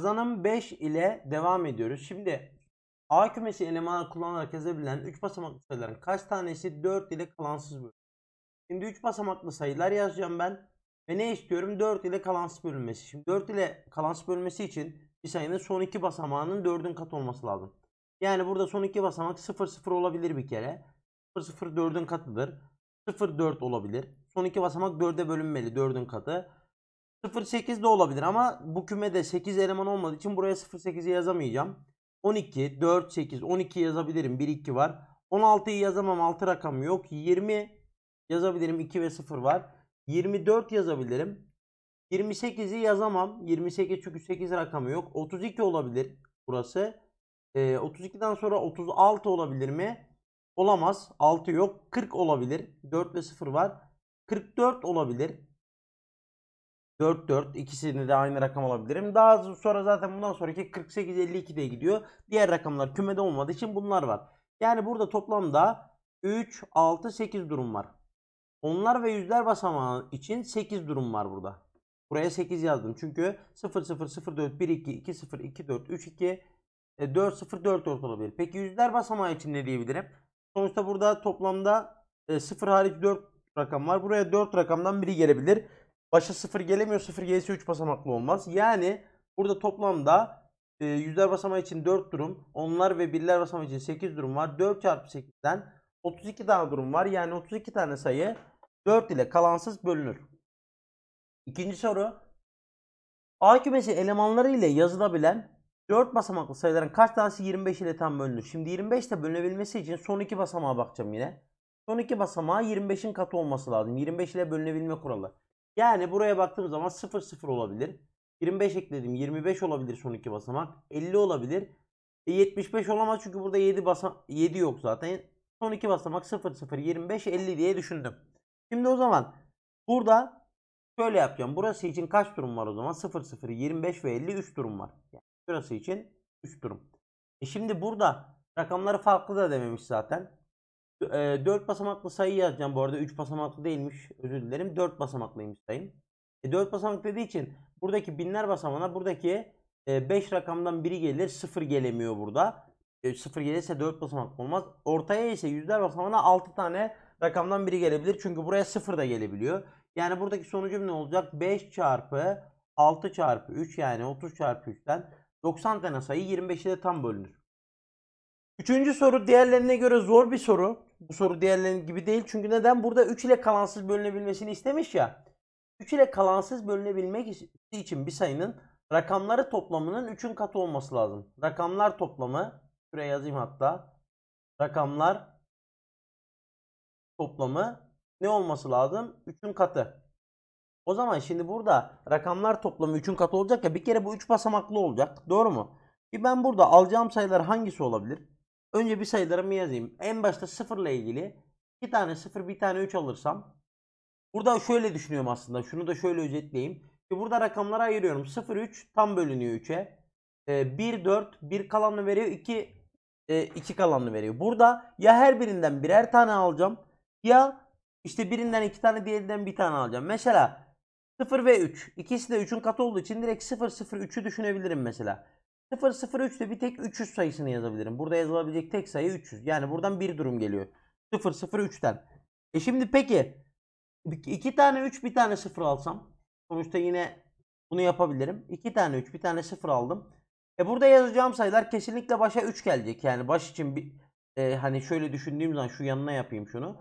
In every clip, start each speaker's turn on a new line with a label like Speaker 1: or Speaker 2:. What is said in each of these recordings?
Speaker 1: Kazanım 5 ile devam ediyoruz. Şimdi A kümesi elemanlar kullanarak yazabilen 3 basamaklı sayıların kaç tanesi 4 ile kalansız bölünüyor? Şimdi 3 basamaklı sayılar yazacağım ben. Ve ne istiyorum? 4 ile kalansız bölünmesi. Şimdi 4 ile kalansız bölünmesi için bir sayının son 2 basamağının 4'ün katı olması lazım. Yani burada son 2 basamak 0 0 olabilir bir kere. 0 0 4'ün katıdır. 0 4 olabilir. Son 2 basamak 4'e bölünmeli 4'ün katı. 0.8 de olabilir ama bu kümede 8 eleman olmadığı için buraya 0.8'i yazamayacağım. 12, 4, 8, 12 yazabilirim. 1, 2 var. 16'yı yazamam. 6 rakam yok. 20 yazabilirim. 2 ve 0 var. 24 yazabilirim. 28'i yazamam. 28 çünkü 8 rakamı yok. 32 olabilir burası. Ee, 32'den sonra 36 olabilir mi? Olamaz. 6 yok. 40 olabilir. 4 ve 0 var. 44 olabilir. 4 4 ikisini de aynı rakam alabilirim. Daha sonra zaten bundan sonraki 48 52 diye gidiyor. Diğer rakamlar kümede olmadığı için bunlar var. Yani burada toplamda 3 6 8 durum var. Onlar ve yüzler basamağı için 8 durum var burada. Buraya 8 yazdım. Çünkü 0 0 0 4 1 2 2 0 2 4 3 2 4 0 4 4 olabilir. Peki yüzler basamağı için ne diyebilirim? Sonuçta burada toplamda 0 e, hariç 4 rakam var. Buraya 4 rakamdan biri gelebilir. Başa 0 gelemiyor. 0 gelirse 3 basamaklı olmaz. Yani burada toplamda e, yüzler basamağı için 4 durum. Onlar ve birler basamağı için 8 durum var. 4 çarpı 8'den 32 tane durum var. Yani 32 tane sayı 4 ile kalansız bölünür. İkinci soru. A kümesi elemanları ile yazılabilen 4 basamaklı sayıların kaç tanesi 25 ile tam bölünür? Şimdi 25 ile bölünebilmesi için son iki basamağa bakacağım yine. Son iki basamağa 25'in katı olması lazım. 25 ile bölünebilme kuralı. Yani buraya baktığım zaman 0 0 olabilir. 25 ekledim 25 olabilir son iki basamak. 50 olabilir. E 75 olamaz çünkü burada 7 basam 7 yok zaten. Son iki basamak 0 0 25 50 diye düşündüm. Şimdi o zaman burada şöyle yapacağım. Burası için kaç durum var o zaman? 0 0 25 ve 50 3 durum var. Yani burası için 3 durum. E şimdi burada rakamları farklı da dememiş zaten. E, ee, 4 basamaklı sayı yazacağım bu arada. 3 basamaklı değilmiş. Özür dilerim. 4 basamaklıymış sayım. E, 4 basamak dediği için buradaki binler basamağına buradaki e, 5 rakamdan biri gelir. 0 gelemiyor burada. E, 0 gelirse 4 basamak olmaz. Ortaya ise yüzler basamağına 6 tane rakamdan biri gelebilir. Çünkü buraya 0 da gelebiliyor. Yani buradaki sonucum ne olacak? 5 çarpı 6 çarpı 3 yani 30 çarpı 3'ten 90 tane sayı 25'i de tam bölünür. Üçüncü soru diğerlerine göre zor bir soru. Bu soru diğerlerinin gibi değil. Çünkü neden? Burada 3 ile kalansız bölünebilmesini istemiş ya. 3 ile kalansız bölünebilmek için bir sayının rakamları toplamının 3'ün katı olması lazım. Rakamlar toplamı, şuraya yazayım hatta. Rakamlar toplamı ne olması lazım? 3'ün katı. O zaman şimdi burada rakamlar toplamı 3'ün katı olacak ya bir kere bu 3 basamaklı olacak. Doğru mu? Ki ben burada alacağım sayılar hangisi olabilir? Önce bir sayılarımı yazayım. En başta sıfırla ilgili iki tane sıfır bir tane 3 alırsam burada şöyle düşünüyorum aslında. Şunu da şöyle özetleyeyim. ki Burada rakamları ayırıyorum. 0 3 tam bölünüyor 3'e. 1 4 1 kalanını veriyor. 2 2 e, kalanını veriyor. Burada ya her birinden birer tane alacağım ya işte birinden iki tane diğerinden bir tane alacağım. Mesela 0 ve 3. İkisi de 3'ün katı olduğu için direkt 0 0 3'ü düşünebilirim mesela de bir tek 300 sayısını yazabilirim. Burada yazılabilecek tek sayı 300. Yani buradan bir durum geliyor. 003'ten. E şimdi peki iki tane 3 bir tane 0 alsam sonuçta yine bunu yapabilirim. İki tane 3 bir tane 0 aldım. E burada yazacağım sayılar kesinlikle başa 3 gelecek. Yani baş için bir e, hani şöyle düşündüğüm zaman şu yanına yapayım şunu.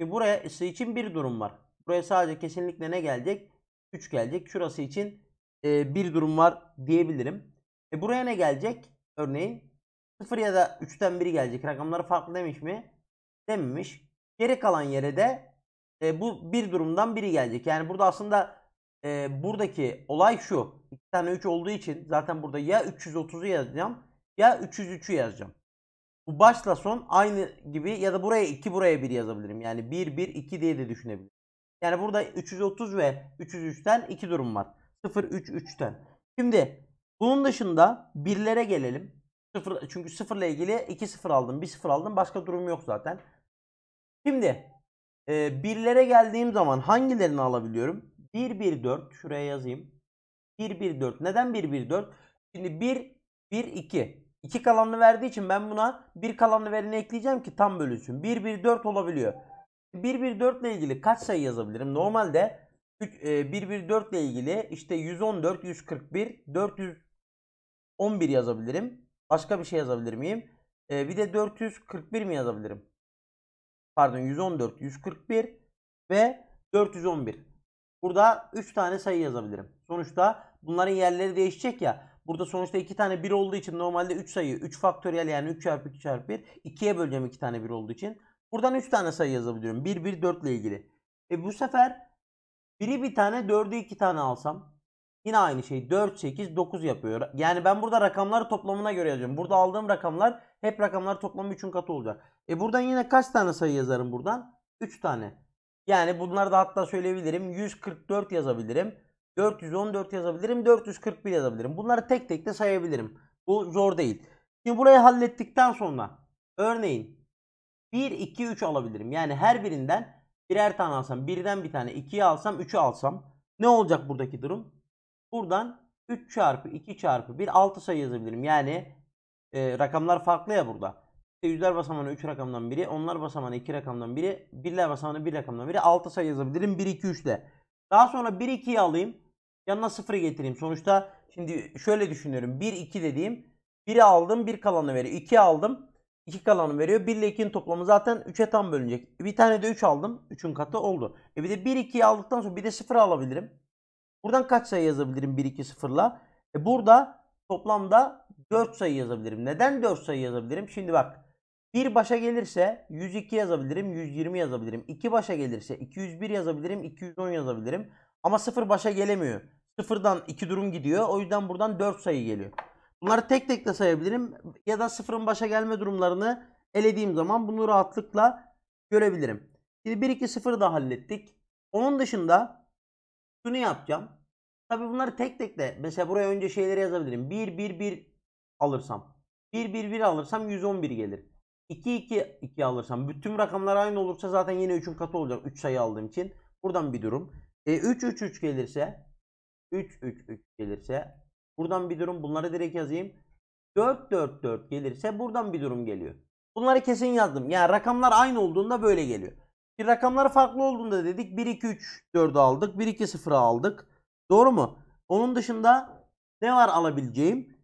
Speaker 1: E buraya e, şey için bir durum var. Buraya sadece kesinlikle ne gelecek? 3 gelecek. Şurası için e, bir durum var diyebilirim. E buraya ne gelecek? Örneğin 0 ya da 3'ten biri gelecek. Rakamları farklı demiş mi? Dememiş. Geri kalan yere de e, bu bir durumdan biri gelecek. Yani burada aslında e, buradaki olay şu. 2 tane 3 olduğu için zaten burada ya 330'u yazacağım ya 303'ü yazacağım. Bu başla son aynı gibi ya da buraya 2 buraya 1 yazabilirim. Yani 1 1 2 diye de düşünebilirim. Yani burada 330 ve 303'ten 2 durum var. 0 3 3'ten. Şimdi bunun dışında birlere gelelim. Sıfır, çünkü sıfırla ilgili 2 sıfır aldım, 1 sıfır aldım. Başka durum yok zaten. Şimdi e, birlere geldiğim zaman hangilerini alabiliyorum? 1-1-4 şuraya yazayım. 1-1-4. Neden 1-1-4? Şimdi 1 1 2. 2 kalanını verdiği için ben buna 1 kalanını vereni ekleyeceğim ki tam bölünsün. 1 1 4 olabiliyor. 1 1 4 ile ilgili kaç sayı yazabilirim? Normalde 114 e, ile ilgili işte 114, 141, 411 yazabilirim. Başka bir şey yazabilir miyim? E, bir de 441 mi yazabilirim? Pardon 114, 141 ve 411. Burada 3 tane sayı yazabilirim. Sonuçta bunların yerleri değişecek ya. Burada sonuçta 2 tane 1 olduğu için normalde 3 sayı 3 faktöriyel yani 3 çarpı 2 çarpı 1. 2'ye böleceğim 2 tane 1 olduğu için. Buradan 3 tane sayı yazabiliyorum. 1, 1, 4 ile ilgili. E bu sefer 1'i bir tane dördü iki tane alsam yine aynı şey 4, 8, 9 yapıyor. Yani ben burada rakamları toplamına göre yazıyorum. Burada aldığım rakamlar hep rakamlar toplamı 3'ün katı olacak. E buradan yine kaç tane sayı yazarım buradan? 3 tane. Yani bunlar da hatta söyleyebilirim. 144 yazabilirim. 414 yazabilirim. 441 yazabilirim. Bunları tek tek de sayabilirim. Bu zor değil. Şimdi burayı hallettikten sonra örneğin 1, 2, 3 alabilirim. Yani her birinden birer tane alsam birden bir tane 2'yi alsam üçü alsam ne olacak buradaki durum? Buradan 3 çarpı 2 çarpı 1 6 sayı yazabilirim. Yani e, rakamlar farklı ya burada. İşte yüzler basamağına 3 rakamdan biri, onlar basamağına 2 rakamdan biri, birler basamağına 1 bir rakamdan biri 6 sayı yazabilirim 1 2 3 ile. Daha sonra 1 2'yi alayım. Yanına 0 getireyim. Sonuçta şimdi şöyle düşünüyorum. 1 2 dediğim 1'i aldım 1 kalanı veriyor. 2 aldım 2 kalanı veriyor. 1 ile 2'nin toplamı zaten 3'e tam bölünecek. Bir tane de 3 aldım. 3'ün katı oldu. E bir de 1 2'yi aldıktan sonra bir de 0 alabilirim. Buradan kaç sayı yazabilirim 1 2 0'la? E burada toplamda 4 sayı yazabilirim. Neden 4 sayı yazabilirim? Şimdi bak. 1 başa gelirse 102 yazabilirim, 120 yazabilirim. 2 başa gelirse 201 yazabilirim, 210 yazabilirim. Ama 0 başa gelemiyor. 0'dan 2 durum gidiyor. O yüzden buradan 4 sayı geliyor. Bunları tek tek de sayabilirim ya da sıfırın başa gelme durumlarını elediğim zaman bunu rahatlıkla görebilirim. Şimdi 1-2-0'ı da hallettik. Onun dışında şunu yapacağım. Tabii bunları tek tek de mesela buraya önce şeyleri yazabilirim. 1-1-1 alırsam. 1-1-1 alırsam 111 gelir. 2-2-2 alırsam. Bütün rakamlar aynı olursa zaten yine 3'ün katı olacak 3 sayı aldığım için. Buradan bir durum. 3-3-3 e, gelirse 3-3-3 gelirse Buradan bir durum. Bunları direkt yazayım. 4 4 4 gelirse buradan bir durum geliyor. Bunları kesin yazdım. Yani rakamlar aynı olduğunda böyle geliyor. Bir rakamlar farklı olduğunda dedik 1 2 3 4'ü aldık. 1 2 0'ı aldık. Doğru mu? Onun dışında ne var alabileceğim?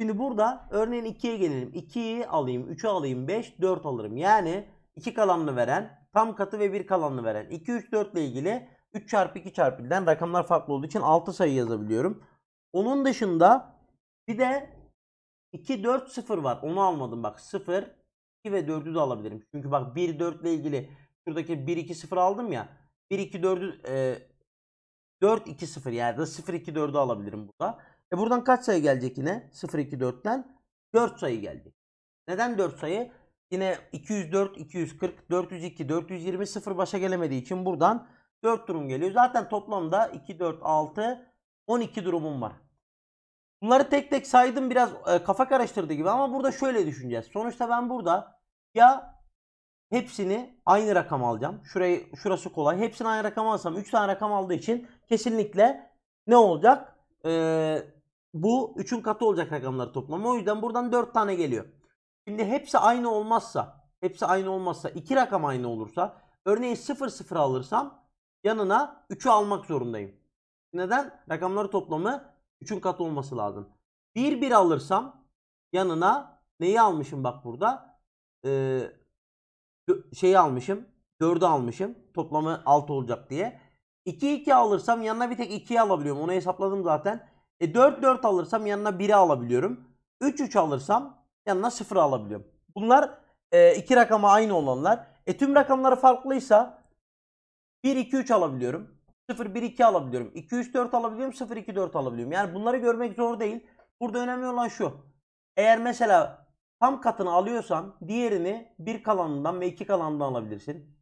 Speaker 1: Şimdi burada örneğin 2'ye gelelim. 2'yi alayım, 3'ü alayım, 5, 4 alırım. Yani 2 kalanlı veren, tam katı ve 1 kalanlı veren. 2, 3, 4 ile ilgili 3 çarpı 2 çarpı 1'den rakamlar farklı olduğu için 6 sayı yazabiliyorum. Onun dışında bir de 2 4 0 var. Onu almadım bak. 0 2 ve 4'ü de alabilirim. Çünkü bak 1 4 ile ilgili şuradaki 1 2 0 aldım ya. 1 2 4'ü e, 4 2 0 yani da 0 2 4'ü alabilirim burada. E buradan kaç sayı gelecek yine? 0 2 4'ten 4 sayı gelecek. Neden 4 sayı? Yine 204, 240, 402, 420 sıfır başa gelemediği için buradan 4 durum geliyor. Zaten toplamda 2, 4, 6, 12 durumum var. Bunları tek tek saydım biraz e, kafa karıştırdı gibi ama burada şöyle düşüneceğiz. Sonuçta ben burada ya hepsini aynı rakam alacağım. Şurayı şurası kolay. Hepsini aynı rakam alsam 3 tane rakam aldığı için kesinlikle ne olacak? Ee, bu 3'ün katı olacak rakamları toplamı. O yüzden buradan 4 tane geliyor. Şimdi hepsi aynı olmazsa, hepsi aynı olmazsa, iki rakam aynı olursa, örneğin 0 0 alırsam yanına 3'ü almak zorundayım. Neden? Rakamları toplamı 3'ün katı olması lazım. 1 1 alırsam yanına neyi almışım bak burada? Ee, şeyi almışım. 4'ü almışım. Toplamı 6 olacak diye. 2 2 alırsam yanına bir tek 2'yi alabiliyorum. Onu hesapladım zaten. E 4 4 alırsam yanına 1'i alabiliyorum. 3 3 alırsam yanına 0 alabiliyorum. Bunlar e, iki rakama aynı olanlar. E tüm rakamları farklıysa 1 2 3 alabiliyorum. 0-1-2 alabiliyorum. 2-3-4 alabiliyorum. 0-2-4 alabiliyorum. Yani bunları görmek zor değil. Burada önemli olan şu. Eğer mesela tam katını alıyorsan diğerini bir kalanından ve iki kalanından alabilirsin.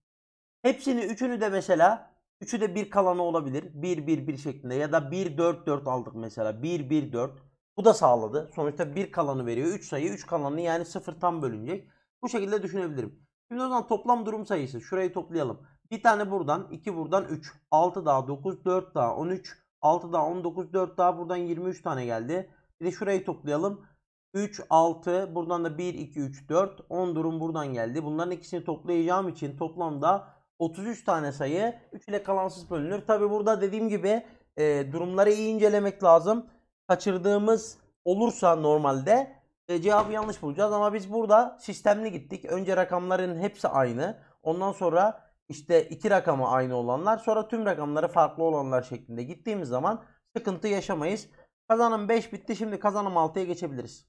Speaker 1: Hepsini üçünü de mesela üçü de bir kalanı olabilir. 1-1-1 şeklinde ya da 1-4-4 aldık mesela. 1-1-4. Bu da sağladı. Sonuçta bir kalanı veriyor. 3 sayı 3 kalanını yani 0 tam bölünecek. Bu şekilde düşünebilirim. Şimdi o zaman toplam durum sayısı. Şurayı toplayalım. Bir tane buradan, 2 buradan 3. 6 daha 9, 4 daha 13, 6 daha 19, 4 daha buradan 23 tane geldi. Bir de şurayı toplayalım. 3, 6, buradan da 1, 2, 3, 4, 10 durum buradan geldi. Bunların ikisini toplayacağım için toplamda 33 tane sayı 3 ile kalansız bölünür. Tabi burada dediğim gibi e, durumları iyi incelemek lazım. Kaçırdığımız olursa normalde e, cevabı yanlış bulacağız. Ama biz burada sistemli gittik. Önce rakamların hepsi aynı. Ondan sonra işte iki rakamı aynı olanlar sonra tüm rakamları farklı olanlar şeklinde gittiğimiz zaman sıkıntı yaşamayız. Kazanım 5 bitti şimdi kazanım 6'ya geçebiliriz.